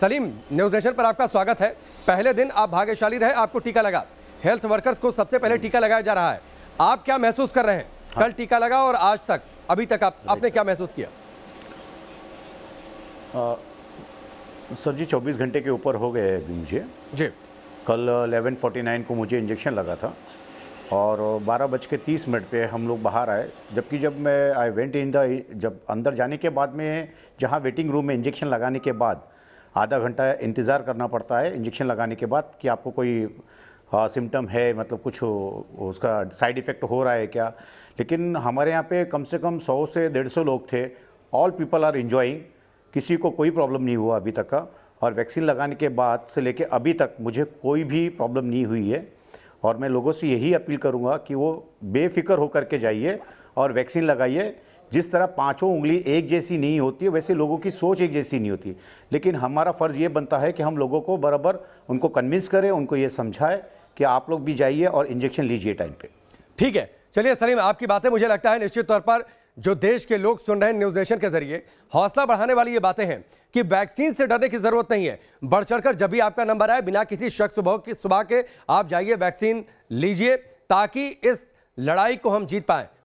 Salim news nation पर आपका स्वागत है पहले दिन आप भाग्यशाली रहे आपको टीका लगा हेल्थ वर्कर्स को सबसे पहले टीका लगाया जा रहा है आप क्या महसूस कर रहे हैं हाँ। कल टीका लगा और आज तक अभी तक आप आपने क्या महसूस किया आ, सर जी 24 घंटे के ऊपर हो गए अभी मुझे जी कल 11:49 को मुझे इंजेक्शन लगा था और बारह बज के तीस मिनट पर हम लोग बाहर आए जबकि जब मैं आई वेंट इन द जब अंदर जाने के बाद में जहाँ वेटिंग रूम में इंजेक्शन लगाने के बाद आधा घंटा इंतज़ार करना पड़ता है इंजेक्शन लगाने के बाद कि आपको कोई सिम्टम है मतलब कुछ उसका साइड इफ़ेक्ट हो रहा है क्या लेकिन हमारे यहाँ पे कम से कम 100 से 150 लोग थे ऑल पीपल आर इन्जॉइंग किसी को कोई प्रॉब्लम नहीं हुआ अभी तक का और वैक्सीन लगाने के बाद से लेके अभी तक मुझे कोई भी प्रॉब्लम नहीं हुई है और मैं लोगों से यही अपील करूँगा कि वो बेफिक्र होकर के जाइए और वैक्सीन लगाइए जिस तरह पांचों उंगली एक जैसी नहीं होती है वैसे लोगों की सोच एक जैसी नहीं होती लेकिन हमारा फ़र्ज़ ये बनता है कि हम लोगों को बराबर उनको कन्विंस करें उनको ये समझाएं कि आप लोग भी जाइए और इंजेक्शन लीजिए टाइम पे ठीक है चलिए सलीम आपकी बातें मुझे लगता है निश्चित तौर पर जो देश के लोग सुन रहे हैं न्यूज़ नेशन के जरिए हौसला बढ़ाने वाली ये बातें हैं कि वैक्सीन से डरने की ज़रूरत नहीं है बढ़ चढ़ कर जब भी आपका नंबर आए बिना किसी शख्स की सुबह के आप जाइए वैक्सीन लीजिए ताकि इस लड़ाई को हम जीत पाएँ